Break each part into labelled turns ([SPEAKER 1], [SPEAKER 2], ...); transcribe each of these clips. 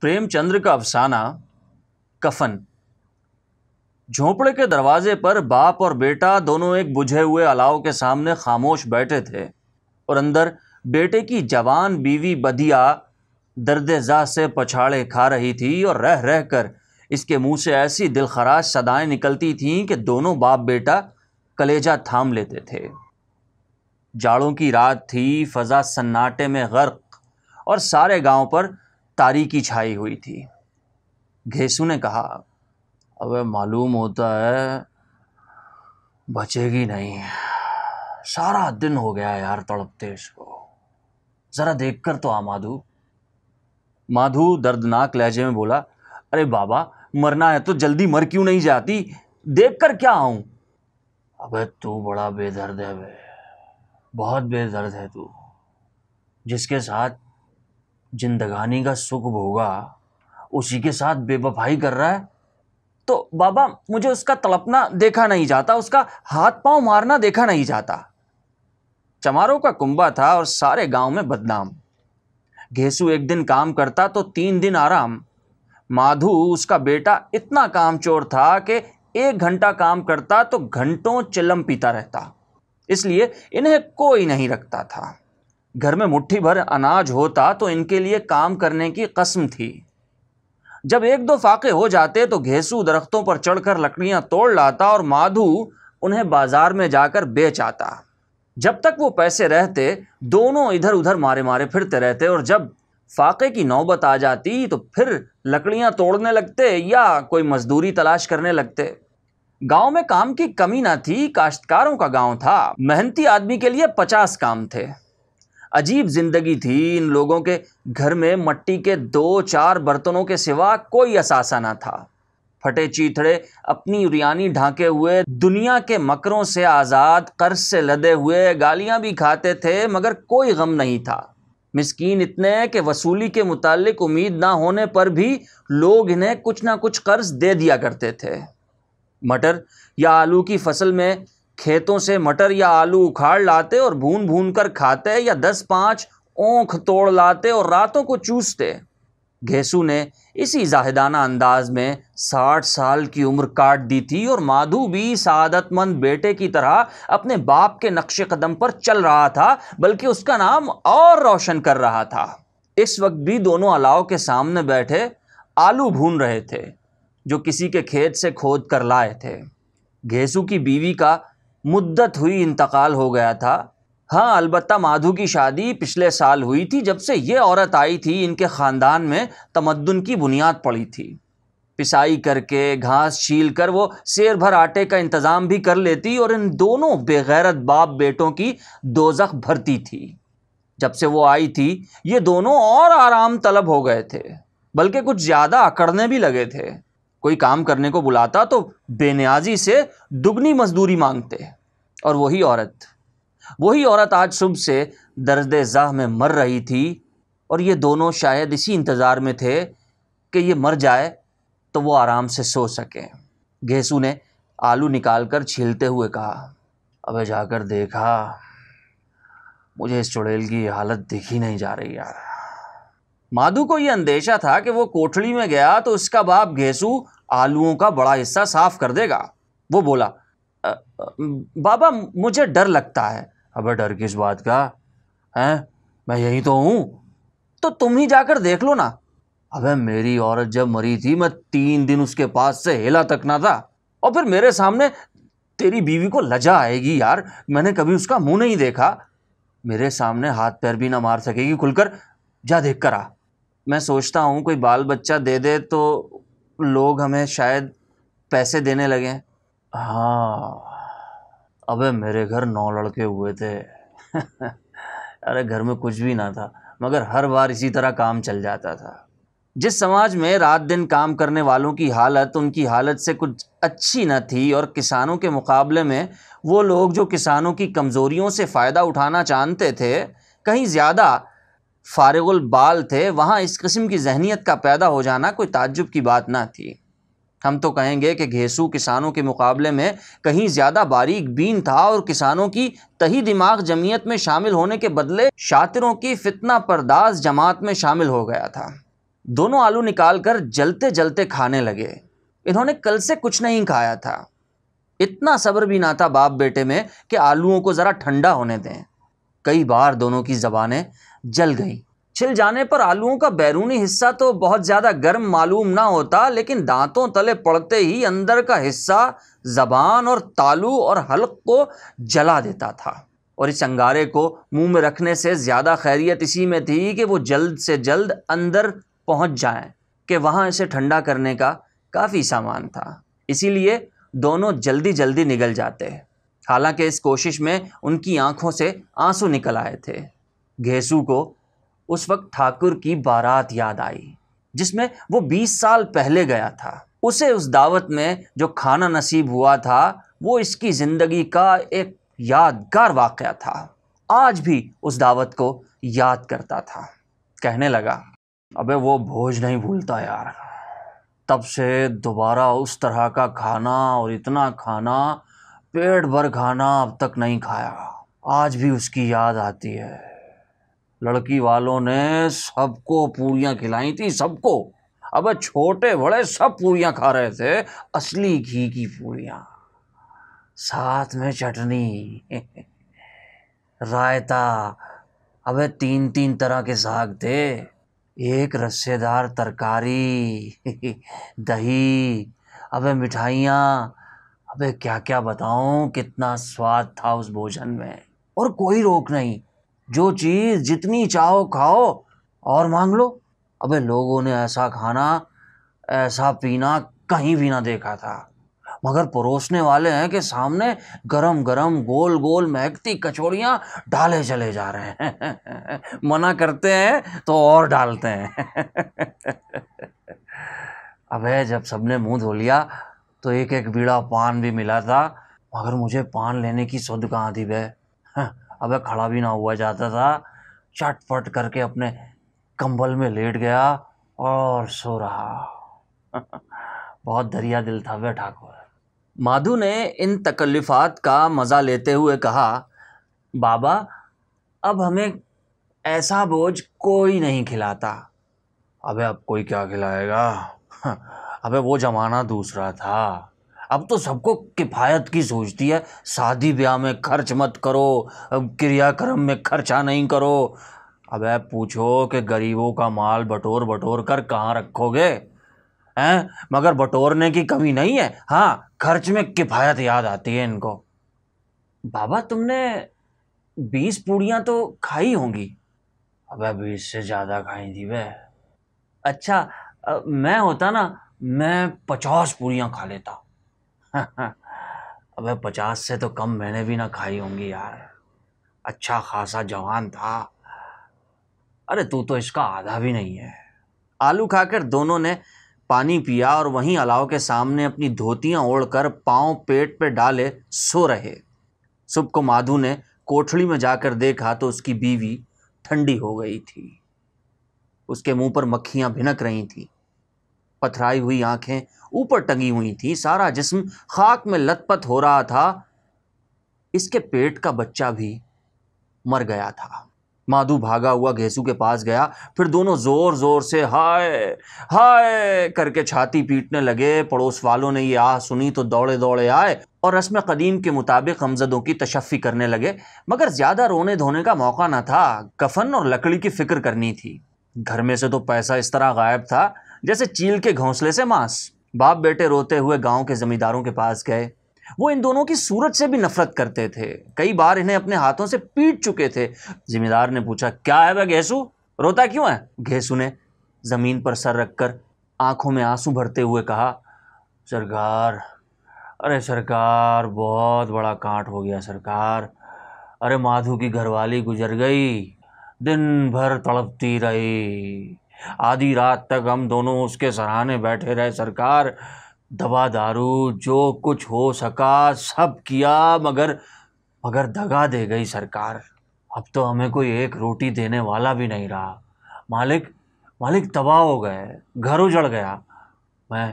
[SPEAKER 1] प्रेमचंद्र का अफसाना कफन झोंपड़े के दरवाजे पर बाप और बेटा दोनों एक बुझे हुए अलाव के सामने खामोश बैठे थे और अंदर बेटे की जवान बीवी बदिया दर्दजा से पछाड़े खा रही थी और रह रह कर इसके मुंह से ऐसी खराश सदाएं निकलती थीं कि दोनों बाप बेटा कलेजा थाम लेते थे जाड़ों की रात थी फजा सन्नाटे में गर्क और सारे गांव पर तारीकी छाई हुई थी घेसू ने कहा अब मालूम होता है बचेगी नहीं सारा दिन हो गया यार तड़पते इसको ज़रा देख कर तो आ माधु माधु दर्दनाक लहजे में बोला अरे बाबा मरना है तो जल्दी मर क्यों नहीं जाती देख कर क्या आऊं अबे तू बड़ा बेदर्द है बे बहुत बेदर्द है तू जिसके साथ जिंदगानी का सुख भोगा उसी के साथ बेवफाई कर रहा है तो बाबा मुझे उसका तड़पना देखा नहीं जाता उसका हाथ पांव मारना देखा नहीं जाता चमारों का कुंबा था और सारे गांव में बदनाम घेसु एक दिन काम करता तो तीन दिन आराम माधु उसका बेटा इतना काम चोर था कि एक घंटा काम करता तो घंटों चिलम पीता रहता इसलिए इन्हें कोई नहीं रखता था घर में मुट्ठी भर अनाज होता तो इनके लिए काम करने की कसम थी जब एक दो फाके हो जाते तो घेसू दरख्तों पर चढ़कर लकड़ियाँ तोड़ लाता और माधु उन्हें बाजार में जाकर बेच आता जब तक वो पैसे रहते दोनों इधर उधर मारे मारे फिरते रहते और जब फाके की नौबत आ जाती तो फिर लकड़ियाँ तोड़ने लगते या कोई मजदूरी तलाश करने लगते गांव में काम की कमी ना थी काश्तकारों का गांव था मेहनती आदमी के लिए पचास काम थे अजीब ज़िंदगी थी इन लोगों के घर में मट्टी के दो चार बर्तनों के सिवा कोई असासा ना था फटे चीथड़े अपनी उरियानी ढांके हुए दुनिया के मकरों से आज़ाद कर्ज से लदे हुए गालियां भी खाते थे मगर कोई गम नहीं था मिसकीन इतने कि वसूली के मुतालिक उम्मीद ना होने पर भी लोग इन्हें कुछ ना कुछ कर्ज दे दिया करते थे मटर या आलू की फसल में खेतों से मटर या आलू उखाड़ लाते और भून भून कर खाते या दस पाँच ओंख तोड़ लाते और रातों को चूसते घेसू ने इसी जाहिदाना अंदाज में साठ साल की उम्र काट दी थी और माधु भी सआदतमंद बेटे की तरह अपने बाप के नक्श कदम पर चल रहा था बल्कि उसका नाम और रोशन कर रहा था इस वक्त भी दोनों अलाव के सामने बैठे आलू भून रहे थे जो किसी के खेत से खोद कर लाए थे घेसू की बीवी का मुद्दत हुई इंतकाल हो गया था हाँ अलबत्त माधु की शादी पिछले साल हुई थी जब से ये औरत आई थी इनके ख़ानदान में तमद्दन की बुनियाद पड़ी थी पिसाई करके घास छील कर वो शेर भर आटे का इंतज़ाम भी कर लेती और इन दोनों बेगैरत बाप बेटों की दोजख भरती थी जब से वो आई थी ये दोनों और आराम तलब हो गए थे बल्कि कुछ ज़्यादा अकड़ने भी लगे थे कोई काम करने को बुलाता तो बेनियाजी से दुगनी मजदूरी मांगते और वही औरत वही औरत आज सुबह से दर्द ज़ाह में मर रही थी और ये दोनों शायद इसी इंतज़ार में थे कि ये मर जाए तो वो आराम से सो सकें घेसू ने आलू निकाल कर छीलते हुए कहा अब जाकर देखा मुझे इस चुड़ैल की हालत दिखी नहीं जा रही यार माधु को यह अंदेशा था कि वो कोठड़ी में गया तो उसका बाप घेसू आलुओं का बड़ा हिस्सा साफ कर देगा वो बोला आ, बाबा मुझे डर लगता है अब डर किस बात का हैं मैं यहीं तो हूं तो तुम ही जाकर देख लो ना अबे मेरी औरत जब मरी थी मैं तीन दिन उसके पास से हेला तक ना था और फिर मेरे सामने तेरी बीवी को लजा आएगी यार मैंने कभी उसका मुंह नहीं देखा मेरे सामने हाथ पैर भी ना मार सकेगी खुलकर जा देख कर आ मैं सोचता हूँ कोई बाल बच्चा दे दे तो लोग हमें शायद पैसे देने लगे हाँ अबे मेरे घर नौ लड़के हुए थे अरे घर में कुछ भी ना था मगर हर बार इसी तरह काम चल जाता था जिस समाज में रात दिन काम करने वालों की हालत उनकी हालत से कुछ अच्छी न थी और किसानों के मुकाबले में वो लोग जो किसानों की कमज़ोरियों से फ़ायदा उठाना चाहते थे कहीं ज़्यादा फारगुल बाल थे वहाँ इस किस्म की जहनीत का पैदा हो जाना कोई ताजुब की बात ना थी हम तो कहेंगे कि घेसू किसानों के मुकाबले में कहीं ज़्यादा बारीक बीन था और किसानों की तही दिमाग जमीयत में शामिल होने के बदले शातिरों की फितना परदास जमात में शामिल हो गया था दोनों आलू निकाल कर जलते जलते खाने लगे इन्होंने कल से कुछ नहीं खाया था इतना सब्र भी ना था बाप बेटे में कि आलुओं को ज़रा ठंडा होने दें कई बार दोनों की ज़बानें जल गई छिल जाने पर आलुओं का बैरूनी हिस्सा तो बहुत ज़्यादा गर्म मालूम ना होता लेकिन दांतों तले पड़ते ही अंदर का हिस्सा जबान और तालू और हल्क को जला देता था और इस अंगारे को मुंह में रखने से ज़्यादा खैरियत इसी में थी कि वो जल्द से जल्द अंदर पहुंच जाए कि वहाँ इसे ठंडा करने का काफ़ी सामान था इसीलिए दोनों जल्दी जल्दी निकल जाते हालांकि इस कोशिश में उनकी आंखों से आंसू निकल आए थे घेसू को उस वक्त ठाकुर की बारात याद आई जिसमें वो बीस साल पहले गया था उसे उस दावत में जो खाना नसीब हुआ था वो इसकी ज़िंदगी का एक यादगार वाक़ था आज भी उस दावत को याद करता था कहने लगा अबे वो भोज नहीं भूलता यार तब से दोबारा उस तरह का खाना और इतना खाना पेट भर खाना अब तक नहीं खाया आज भी उसकी याद आती है लड़की वालों ने सबको पूरियां खिलाई थी सबको अब छोटे बड़े सब पूरियां खा रहे थे असली घी की पूरियां साथ में चटनी रायता अबे तीन तीन तरह के साग थे एक रस्सेदार तरकारी दही अबे मिठाइयाँ अबे क्या क्या बताऊँ कितना स्वाद था उस भोजन में और कोई रोक नहीं जो चीज़ जितनी चाहो खाओ और मांग लो अबे लोगों ने ऐसा खाना ऐसा पीना कहीं भी ना देखा था मगर परोसने वाले हैं कि सामने गरम गरम गोल गोल महकती कचौड़ियाँ डाले चले जा रहे हैं मना करते हैं तो और डालते हैं अबे जब सबने मुंह धो लिया तो एक एक बीड़ा पान भी मिला था मगर मुझे पान लेने की सुध कहाँ थी बे अब खड़ा भी ना हुआ जाता था चटपट करके अपने कंबल में लेट गया और सो रहा बहुत दरिया दिल था वह ठाकुर माधु ने इन तकलीफात का मज़ा लेते हुए कहा बाबा अब हमें ऐसा बोझ कोई नहीं खिलाता अबे अब कोई क्या खिलाएगा अबे वो ज़माना दूसरा था अब तो सबको किफ़ायत की सोचती है शादी ब्याह में खर्च मत करो क्रियाक्रम में खर्चा नहीं करो अब पूछो कि गरीबों का माल बटोर बटोर कर कहाँ रखोगे हैं मगर बटोरने की कमी नहीं है हाँ खर्च में किफ़ायत याद आती है इनको बाबा तुमने बीस पूड़ियाँ तो खाई होंगी अब बीस से ज़्यादा खाई थी वह अच्छा मैं होता ना मैं पचास पूड़ियाँ खा लेता अबे पचास से तो कम मैंने भी ना खाई होंगी यार अच्छा खासा जवान था अरे तू तो इसका आधा भी नहीं है आलू खाकर दोनों ने पानी पिया और वहीं अलाव के सामने अपनी धोतियां ओढ़कर पांव पेट पे डाले सो रहे सुबह को माधु ने कोठड़ी में जाकर देखा तो उसकी बीवी ठंडी हो गई थी उसके मुंह पर मक्खियां भिनक रही थी पथराई हुई आंखें ऊपर टंगी हुई थी सारा जिस्म खाक में लतपत हो रहा था इसके पेट का बच्चा भी मर गया था माधु भागा हुआ घेसू के पास गया फिर दोनों जोर जोर से हाय हाय करके छाती पीटने लगे पड़ोस वालों ने ये आह सुनी तो दौड़े दौड़े आए और रस्म कदीम के मुताबिक हमजदों की तशफ़ी करने लगे मगर ज़्यादा रोने धोने का मौका ना था कफन और लकड़ी की फ़िक्र करनी थी घर में से तो पैसा इस तरह गायब था जैसे चील के घोंसले से मांस बाप बेटे रोते हुए गांव के ज़मींदारों के पास गए वो इन दोनों की सूरत से भी नफरत करते थे कई बार इन्हें अपने हाथों से पीट चुके थे ज़मींदार ने पूछा क्या है वह घेसू रोता क्यों है घेसू ने ज़मीन पर सर रखकर आंखों में आंसू भरते हुए कहा सरकार अरे सरकार बहुत बड़ा कांट हो गया सरकार अरे माधु की घरवाली गुजर गई दिन भर तड़पती रही आधी रात तक हम दोनों उसके सराहने बैठे रहे सरकार दवा दारू जो कुछ हो सका सब किया मगर मगर दगा दे गई सरकार अब तो हमें कोई एक रोटी देने वाला भी नहीं रहा मालिक मालिक तबाह हो गए घर उजड़ गया मैं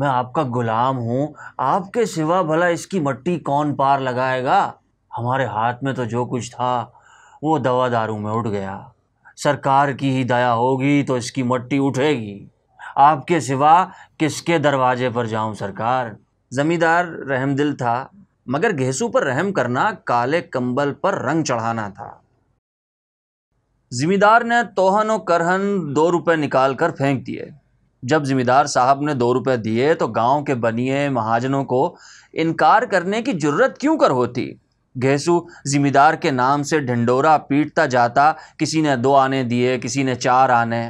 [SPEAKER 1] मैं आपका गुलाम हूँ आपके सिवा भला इसकी मट्टी कौन पार लगाएगा हमारे हाथ में तो जो कुछ था वो दवा दारू में उठ गया सरकार की ही दया होगी तो इसकी मट्टी उठेगी आपके सिवा किसके दरवाजे पर जाऊं सरकार ज़मींदार रहमदिल था मगर घेसू पर रहम करना काले कंबल पर रंग चढ़ाना था जमींदार ने तोहन और करहन दो रुपए निकाल कर फेंक दिए जब जिमीदार साहब ने दो रुपए दिए तो गांव के बनिए महाजनों को इनकार करने की जरूरत क्यों कर होती घेसु जिमीदार के नाम से ढंडोरा पीटता जाता किसी ने दो आने दिए किसी ने चार आने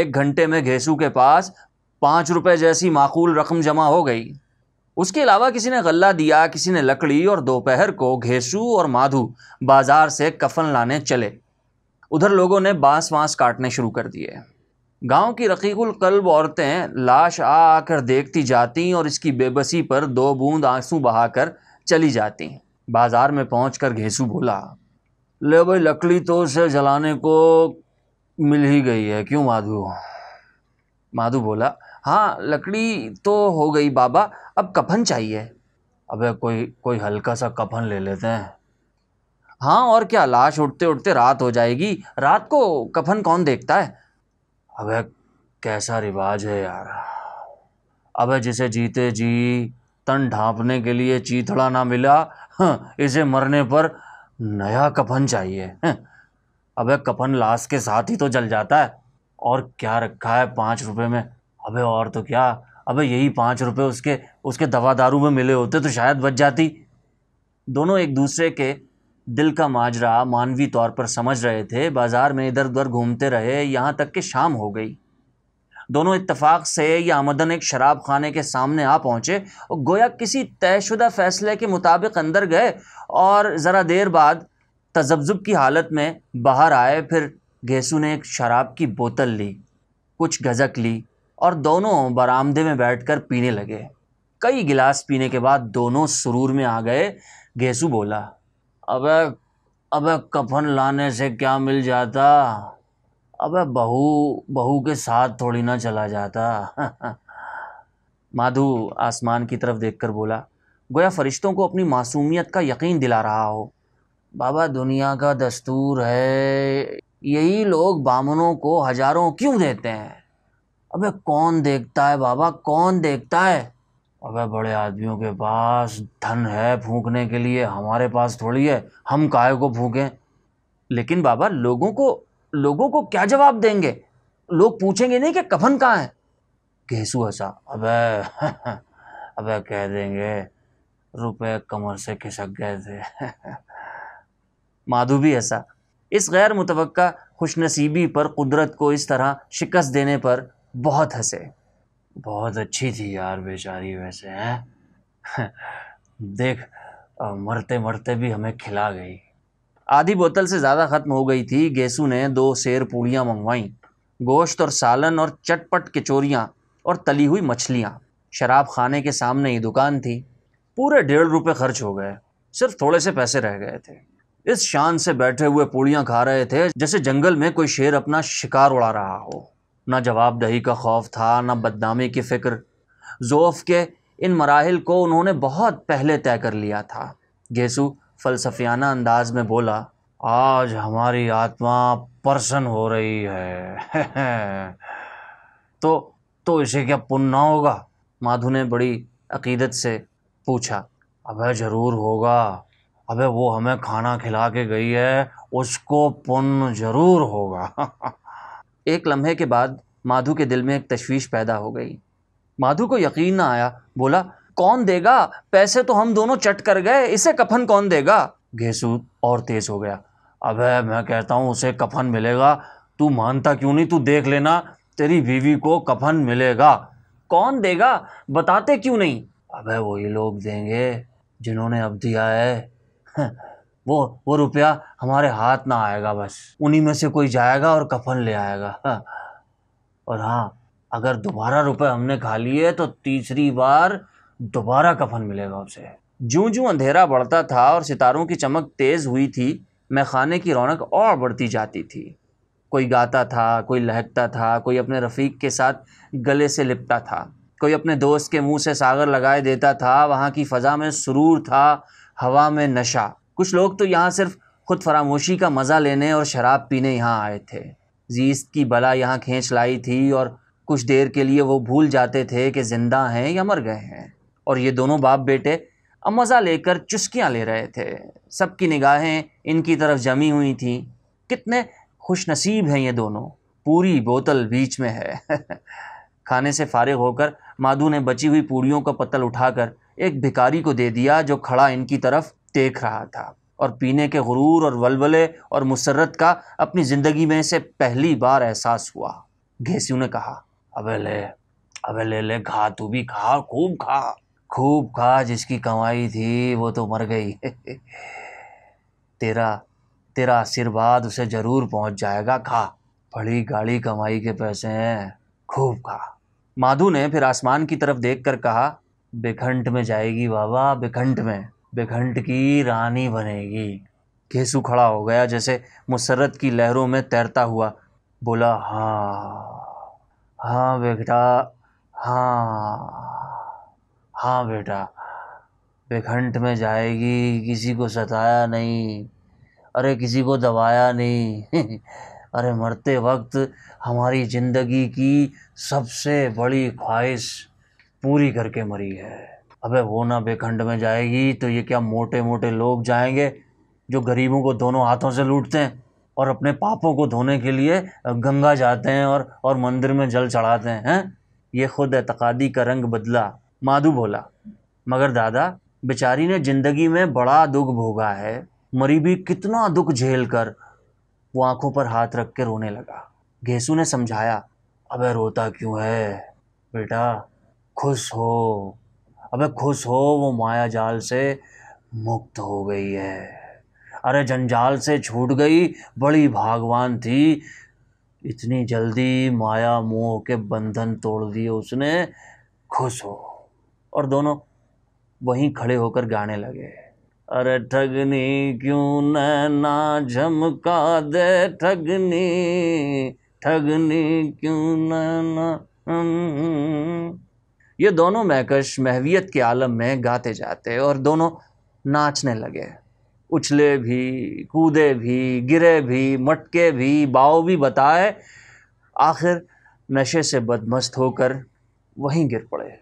[SPEAKER 1] एक घंटे में घेसू के पास पाँच रुपये जैसी माकूल रकम जमा हो गई उसके अलावा किसी ने गल्ला दिया किसी ने लकड़ी और दोपहर को घेसू और माधु बाज़ार से कफन लाने चले उधर लोगों ने बांस वाँस काटने शुरू कर दिए गांव की रकीकुल कल्ब औरतें लाश आ आकर देखती जाती और इसकी बेबसी पर दो बूंद आंसू बहाकर चली जाती बाजार में कर घेसू बोला ले भाई लकड़ी तो उसे जलाने को मिल ही गई है क्यों माधु माधु बोला हाँ लकड़ी तो हो गई बाबा अब कफन चाहिए अबे कोई कोई हल्का सा कफन ले लेते हैं हाँ और क्या लाश उठते उठते रात हो जाएगी रात को कफन कौन देखता है अबे कैसा रिवाज है यार अबे जिसे जीते जी तन ढांपने के लिए चीथड़ा ना मिला हाँ, इसे मरने पर नया कफन चाहिए अबे कफन लाश के साथ ही तो जल जाता है और क्या रखा है पाँच रुपये में अबे और तो क्या अबे यही पाँच रुपये उसके उसके दवा दारू में मिले होते तो शायद बच जाती दोनों एक दूसरे के दिल का माजरा मानवीय तौर पर समझ रहे थे बाज़ार में इधर उधर घूमते रहे यहाँ तक कि शाम हो गई दोनों इत्तेफाक से या आमदन एक शराब खाने के सामने आ पहुँचे और गोया किसी तयशुदा फ़ैसले के मुताबिक अंदर गए और ज़रा देर बाद तजब्जुब की हालत में बाहर आए फिर घेसू ने एक शराब की बोतल ली कुछ गज़क ली और दोनों बरामदे में बैठकर पीने लगे कई गिलास पीने के बाद दोनों सुरूर में आ गए घेसू बोला अब अब कफन लाने से क्या मिल जाता अबे बहू बहू के साथ थोड़ी ना चला जाता माधु आसमान की तरफ देखकर बोला गोया फरिश्तों को अपनी मासूमियत का यकीन दिला रहा हो बाबा दुनिया का दस्तूर है यही लोग बामनों को हजारों क्यों देते हैं अबे कौन देखता है बाबा कौन देखता है अबे बड़े आदमियों के पास धन है फूकने के लिए हमारे पास थोड़ी है हम काय को फूकें लेकिन बाबा लोगों को लोगों को क्या जवाब देंगे लोग पूछेंगे नहीं कि कफन कहाँ है घेसू हंसा अबे अबे कह देंगे रुपए कमर से खिसक गए थे माधु भी हंसा इस गैर मुतव खुशनसीबी पर कुदरत को इस तरह शिकस्त देने पर बहुत हंसे बहुत अच्छी थी यार बेचारी वैसे हैं देख मरते मरते भी हमें खिला गई आधी बोतल से ज़्यादा ख़त्म हो गई थी गेसू ने दो शेर पूड़ियाँ मंगवाईं गोश्त और सालन और चटपट कचोरियाँ और तली हुई मछलियाँ शराब खाने के सामने ही दुकान थी पूरे डेढ़ रुपये खर्च हो गए सिर्फ थोड़े से पैसे रह गए थे इस शान से बैठे हुए पूड़ियाँ खा रहे थे जैसे जंगल में कोई शेर अपना शिकार उड़ा रहा हो ना जवाबदही का खौफ था ना बदनामी की फ़िक्र जोफ के इन मराहल को उन्होंने बहुत पहले तय कर लिया था गेसू फ़लसफियाना अंदाज में बोला आज हमारी आत्मा प्रसन्न हो रही है तो तो इसे क्या पुण्य होगा माधु ने बड़ी अकीदत से पूछा अबे ज़रूर होगा अबे वो हमें खाना खिला के गई है उसको पुण्य ज़रूर होगा एक लम्हे के बाद माधु के दिल में एक तशवीश पैदा हो गई माधु को यकीन ना आया बोला कौन देगा पैसे तो हम दोनों चट कर गए इसे कफन कौन देगा घेसू और तेज हो गया अब मैं कहता हूँ उसे कफन मिलेगा तू मानता क्यों नहीं तू देख लेना तेरी बीवी को कफन मिलेगा कौन देगा बताते क्यों नहीं अब वही लोग देंगे जिन्होंने अब दिया है हाँ, वो वो रुपया हमारे हाथ ना आएगा बस उन्हीं में से कोई जाएगा और कफन ले आएगा हाँ, और हाँ अगर दोबारा रुपए हमने खा लिए तो तीसरी बार दोबारा कफन मिलेगा उसे जूं जूं अंधेरा बढ़ता था और सितारों की चमक तेज़ हुई थी मैं खाने की रौनक और बढ़ती जाती थी कोई गाता था कोई लहकता था कोई अपने रफ़ीक के साथ गले से लिपटा था कोई अपने दोस्त के मुंह से सागर लगाए देता था वहाँ की फ़ज़ा में सुरूर था हवा में नशा कुछ लोग तो यहाँ सिर्फ खुद फरामोशी का मज़ा लेने और शराब पीने यहाँ आए थे जीस्त की बला यहाँ खींच लाई थी और कुछ देर के लिए वो भूल जाते थे कि ज़िंदा हैं या मर गए हैं और ये दोनों बाप बेटे मज़ा लेकर चुस्कियाँ ले रहे थे सबकी निगाहें इनकी तरफ जमी हुई थी कितने खुश नसीब हैं ये दोनों पूरी बोतल बीच में है खाने से फारिग होकर माधु ने बची हुई पूड़ियों का पत्तल उठाकर एक भिकारी को दे दिया जो खड़ा इनकी तरफ देख रहा था और पीने के गुरूर और वलवले और मुसरत का अपनी ज़िंदगी में से पहली बार एहसास हुआ घेसियों ने कहा अबे ले अबे ले ले खा तू भी खा खूब खा खूब खा जिसकी कमाई थी वो तो मर गई तेरा तेरा आशीर्वाद उसे ज़रूर पहुंच जाएगा खा बड़ी गाड़ी कमाई के पैसे हैं खूब खा माधु ने फिर आसमान की तरफ देख कर कहा बेखंड में जाएगी बाबा बेखंड में बेखंड की रानी बनेगी घेसू खड़ा हो गया जैसे मुसरत की लहरों में तैरता हुआ बोला हाँ हाँ बेटा हाँ हाँ बेटा विघंट में जाएगी किसी को सताया नहीं अरे किसी को दबाया नहीं अरे मरते वक्त हमारी ज़िंदगी की सबसे बड़ी ख्वाहिश पूरी करके मरी है अबे वो ना बेखंड में जाएगी तो ये क्या मोटे मोटे लोग जाएंगे जो गरीबों को दोनों हाथों से लूटते हैं और अपने पापों को धोने के लिए गंगा जाते हैं और और मंदिर में जल चढ़ाते हैं हैं ये खुद एतकादी का रंग बदला माधु बोला मगर दादा बेचारी ने जिंदगी में बड़ा दुख भोगा है मरी भी कितना दुख झेल कर वो आंखों पर हाथ रख के रोने लगा घेसू ने समझाया अबे रोता क्यों है बेटा खुश हो अबे खुश हो वो माया जाल से मुक्त हो गई है अरे जंजाल से छूट गई बड़ी भागवान थी इतनी जल्दी माया मोह के बंधन तोड़ दिए उसने खुश हो और दोनों वहीं खड़े होकर गाने लगे अरे ठगनी क्यों ना झमका दे ठगनी ठगनी क्यों ना हम्म। ये दोनों महकश महवियत के आलम में गाते जाते और दोनों नाचने लगे उछले भी कूदे भी गिरे भी मटके भी बाव भी बताए आखिर नशे से बदमस्त होकर वहीं गिर पड़े